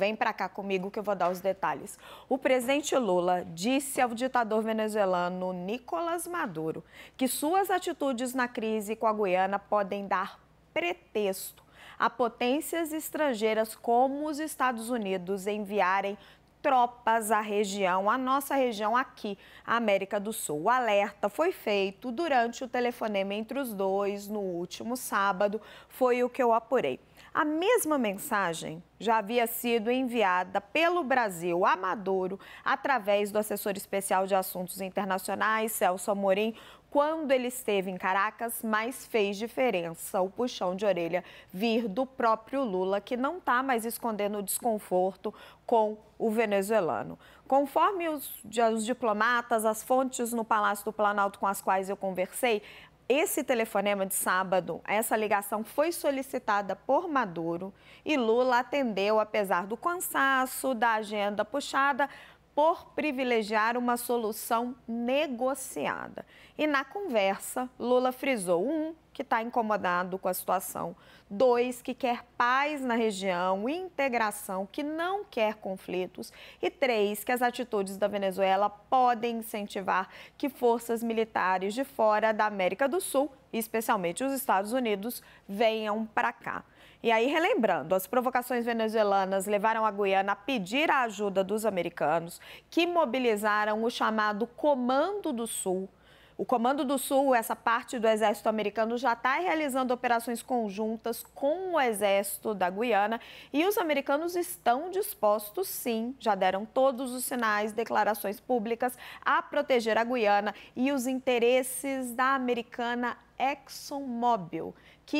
Vem para cá comigo que eu vou dar os detalhes. O presidente Lula disse ao ditador venezuelano Nicolás Maduro que suas atitudes na crise com a Guiana podem dar pretexto a potências estrangeiras como os Estados Unidos enviarem tropas à região, à nossa região aqui, a América do Sul. O alerta foi feito durante o telefonema entre os dois no último sábado, foi o que eu apurei. A mesma mensagem já havia sido enviada pelo Brasil a Maduro através do assessor especial de assuntos internacionais, Celso Amorim, quando ele esteve em Caracas, mas fez diferença o puxão de orelha vir do próprio Lula, que não está mais escondendo o desconforto com o venezuelano. Conforme os, os diplomatas, as fontes no Palácio do Planalto com as quais eu conversei, esse telefonema de sábado, essa ligação foi solicitada por Maduro e Lula atendeu, apesar do cansaço, da agenda puxada, por privilegiar uma solução negociada. E na conversa, Lula frisou um que está incomodado com a situação. Dois, que quer paz na região, integração, que não quer conflitos. E três, que as atitudes da Venezuela podem incentivar que forças militares de fora da América do Sul, especialmente os Estados Unidos, venham para cá. E aí, relembrando, as provocações venezuelanas levaram a Guiana a pedir a ajuda dos americanos, que mobilizaram o chamado Comando do Sul o Comando do Sul, essa parte do Exército Americano, já está realizando operações conjuntas com o Exército da Guiana e os americanos estão dispostos, sim, já deram todos os sinais, declarações públicas, a proteger a Guiana e os interesses da americana ExxonMobil, que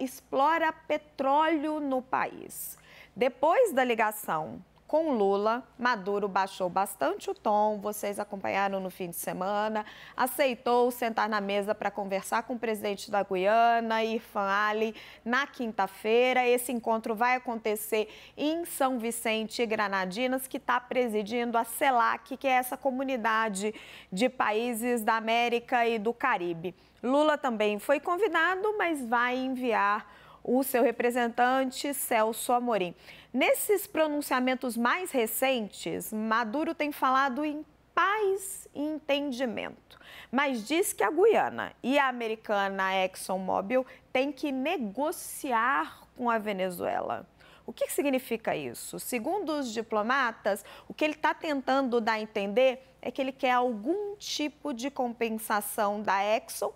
explora petróleo no país. Depois da ligação com Lula. Maduro baixou bastante o tom, vocês acompanharam no fim de semana. Aceitou sentar na mesa para conversar com o presidente da Guiana, Irfan Ali, na quinta-feira. Esse encontro vai acontecer em São Vicente e Granadinas, que está presidindo a CELAC, que é essa comunidade de países da América e do Caribe. Lula também foi convidado, mas vai enviar o seu representante Celso Amorim. Nesses pronunciamentos mais recentes, Maduro tem falado em paz e entendimento, mas diz que a Guiana e a americana ExxonMobil têm que negociar com a Venezuela. O que significa isso? Segundo os diplomatas, o que ele está tentando dar a entender é que ele quer algum tipo de compensação da Exxon